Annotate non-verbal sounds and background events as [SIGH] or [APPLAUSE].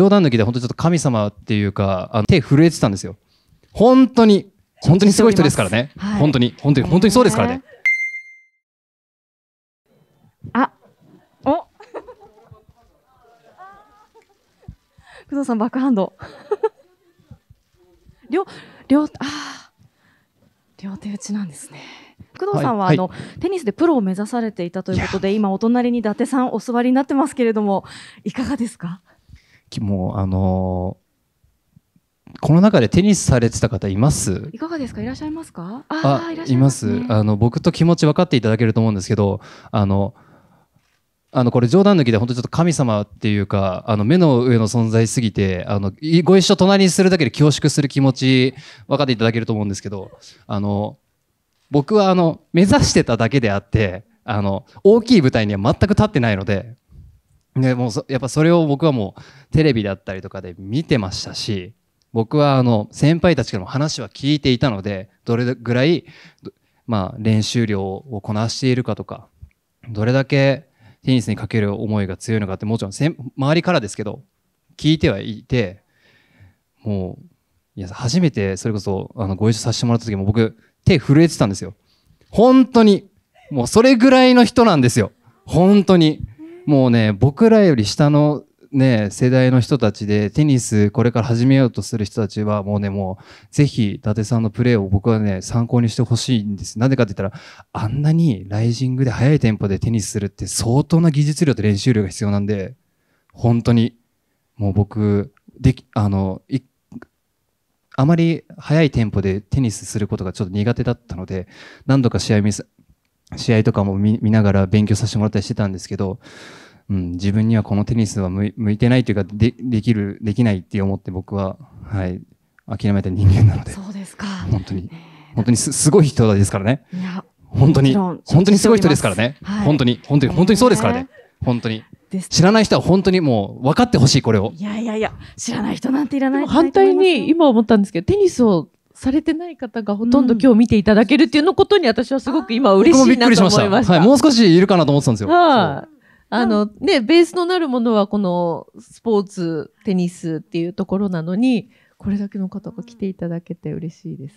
冗談抜きで本当にちょっと神様っていうか、あの手震えてたんですよ。本当に、本当にすごい人ですからね。はい本当に、本当に、本当にそうですからね。あ、お [LAUGHS] 工藤さんバックハンド。[LAUGHS] 両、両、ああ、両手打ちなんですね。工藤さんは、はいあの、テニスでプロを目指されていたということで、今お隣に伊達さんお座りになってますけれども、いかがですかもうあのこの中でテニスされてた方いますいかがですかいらっしゃいますかああいらっしゃいます、ねいます、あの僕と気持ち分かっていただけると思うんですけどあのあのこれ冗談抜きで本当ちょっと神様っていうかあの目の上の存在すぎてあのご一緒隣にするだけで恐縮する気持ち分かっていただけると思うんですけどあの僕はあの目指してただけであってあの大きい舞台には全く立ってないのででもうやっぱそれを僕はもうテレビだったりとかで見てましたし僕はあの先輩たちからも話は聞いていたのでどれぐらい、まあ、練習量をこなしているかとかどれだけテニスにかける思いが強いのかってもちろん周りからですけど聞いてはいてもういや初めてそれこそあのご一緒させてもらった時も僕手震えてたんですよ本当にもうそれぐらいの人なんですよ本当にもうね、僕らより下のね、世代の人たちで、テニスこれから始めようとする人たちは、もうね、もう、ぜひ、伊達さんのプレーを僕はね、参考にしてほしいんです。なんでかって言ったら、あんなにライジングで速いテンポでテニスするって相当な技術量と練習量が必要なんで、本当に、もう僕、でき、あの、あまり速いテンポでテニスすることがちょっと苦手だったので、何度か試合見試合とかも見ながら勉強させてもらったりしてたんですけど、うん、自分にはこのテニスは向いてないというかでできるできないって思って僕は、はい、諦めた人間なのでそうですか本当に本当にすすごい人ですからねいや本当に本当にすごい人ですからね、はい、本当に本当に本当にそうですからね、えー、本当に。知らない人は本当にもう分かってほしい、これを。いやいやいや、知らない人なんていらない反対に今思ったんですけど、テニスをされてない方がほとんど今日見ていただけるっていうのことに私はすごく今嬉しいなと思いました。はい、もう少しいるかなと思ってたんですよ。はあ、あの、ね、ベースとなるものはこのスポーツ、テニスっていうところなのに、これだけの方が来ていただけて嬉しいです。